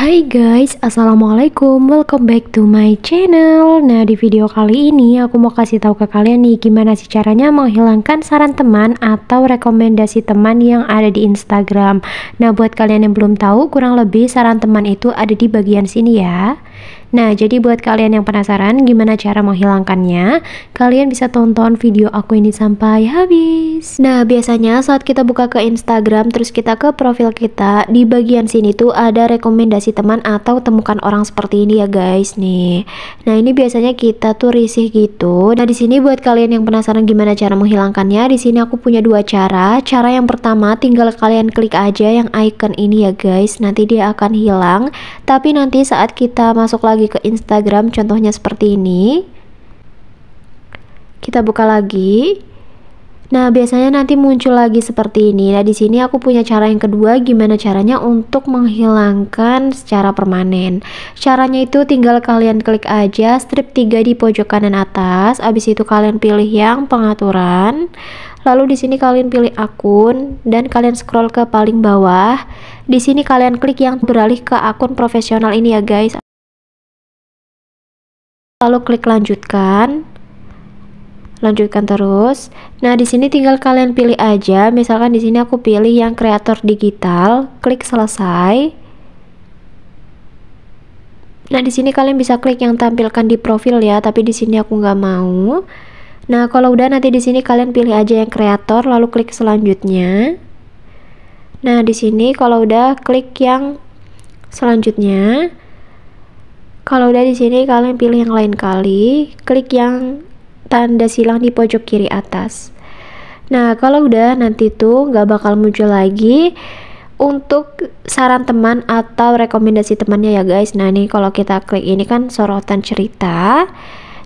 Hai guys, Assalamualaikum Welcome back to my channel Nah di video kali ini aku mau kasih tahu ke kalian nih Gimana sih caranya menghilangkan saran teman atau rekomendasi teman yang ada di Instagram Nah buat kalian yang belum tahu kurang lebih saran teman itu ada di bagian sini ya Nah, jadi buat kalian yang penasaran gimana cara menghilangkannya, kalian bisa tonton video aku ini sampai habis. Nah, biasanya saat kita buka ke Instagram terus kita ke profil kita, di bagian sini tuh ada rekomendasi teman atau temukan orang seperti ini ya guys nih. Nah, ini biasanya kita tuh risih gitu. Nah, di sini buat kalian yang penasaran gimana cara menghilangkannya, di sini aku punya dua cara. Cara yang pertama tinggal kalian klik aja yang icon ini ya guys, nanti dia akan hilang. Tapi nanti saat kita masuk lagi lagi ke Instagram contohnya seperti ini kita buka lagi Nah, biasanya nanti muncul lagi seperti ini. Nah, di sini aku punya cara yang kedua gimana caranya untuk menghilangkan secara permanen. Caranya itu tinggal kalian klik aja strip 3 di pojok kanan atas, Abis itu kalian pilih yang pengaturan. Lalu di sini kalian pilih akun dan kalian scroll ke paling bawah. Di sini kalian klik yang beralih ke akun profesional ini ya, guys lalu klik lanjutkan lanjutkan terus nah di sini tinggal kalian pilih aja misalkan di sini aku pilih yang kreator digital klik selesai nah di sini kalian bisa klik yang tampilkan di profil ya tapi di sini aku nggak mau nah kalau udah nanti di sini kalian pilih aja yang kreator lalu klik selanjutnya nah di sini kalau udah klik yang selanjutnya kalau udah di sini kalian pilih yang lain kali, klik yang tanda silang di pojok kiri atas. Nah, kalau udah nanti tuh nggak bakal muncul lagi untuk saran teman atau rekomendasi temannya ya guys. Nah, ini kalau kita klik ini kan sorotan cerita.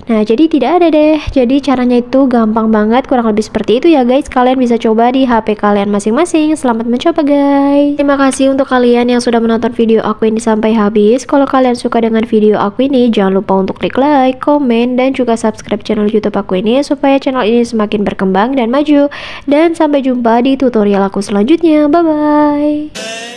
Nah, jadi tidak ada deh. Jadi caranya itu gampang banget, kurang lebih seperti itu ya guys. Kalian bisa coba di HP kalian masing-masing. Selamat mencoba guys. Terima kasih untuk kalian yang sudah menonton video aku ini sampai habis. Kalau kalian suka dengan video aku ini, jangan lupa untuk klik like, komen, dan juga subscribe channel YouTube aku ini supaya channel ini semakin berkembang dan maju. Dan sampai jumpa di tutorial aku selanjutnya. Bye-bye.